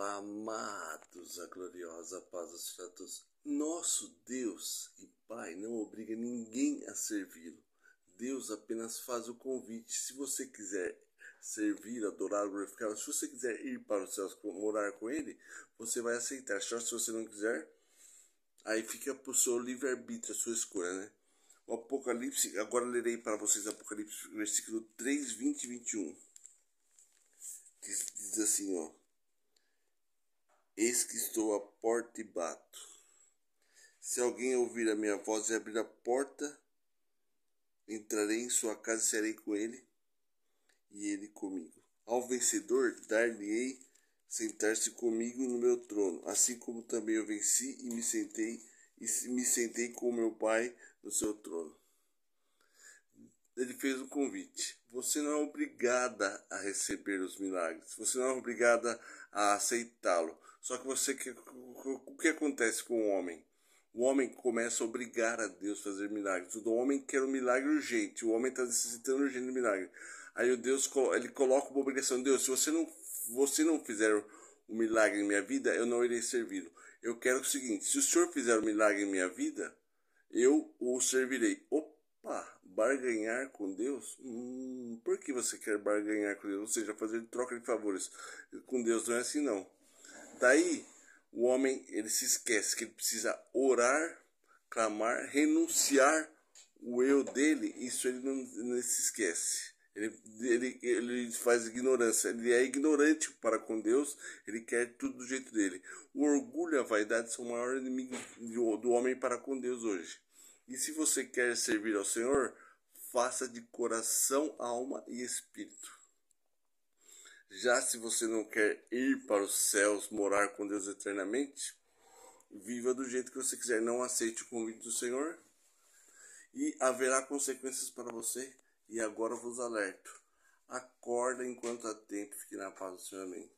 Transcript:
Olá, amados, a gloriosa paz dos santos. Nosso Deus e Pai não obriga ninguém a servi-lo. Deus apenas faz o convite. Se você quiser servir, adorar, glorificar, se você quiser ir para os céus morar com Ele, você vai aceitar. Só se você não quiser, aí fica para o seu livre-arbítrio, a sua escolha, né? O Apocalipse, agora lerei para vocês Apocalipse, versículo 3, 20 e 21. Diz, diz assim, ó. Eis que estou à porta e bato. Se alguém ouvir a minha voz e abrir a porta, entrarei em sua casa e serei com ele, e ele comigo. Ao vencedor dar-lhe-ei sentar-se comigo no meu trono, assim como também eu venci e me sentei e me sentei com meu pai no seu trono. Ele fez um convite. Você não é obrigada a receber os milagres. Você não é obrigada a aceitá-lo só que você o que acontece com o homem? O homem começa a obrigar a Deus a fazer milagres. O homem quer um milagre urgente. O homem está necessitando urgente de milagre. Aí o Deus ele coloca uma obrigação. Deus, se você não, você não fizer um milagre em minha vida, eu não irei servi-lo. Eu quero o seguinte: se o Senhor fizer um milagre em minha vida, eu o servirei. Opa, barganhar com Deus? Hum, por que você quer barganhar com Deus? Ou seja, fazer troca de favores com Deus não é assim não. Daí o homem ele se esquece que ele precisa orar, clamar, renunciar o eu dele. Isso ele não, não se esquece. Ele, ele, ele faz ignorância. Ele é ignorante para com Deus. Ele quer tudo do jeito dele. O orgulho e a vaidade são o maior inimigo do homem para com Deus hoje. E se você quer servir ao Senhor, faça de coração, alma e espírito. Já se você não quer ir para os céus, morar com Deus eternamente, viva do jeito que você quiser, não aceite o convite do Senhor e haverá consequências para você. E agora vos alerto: acorda enquanto há tempo, fique na paz do Senhor. Amém.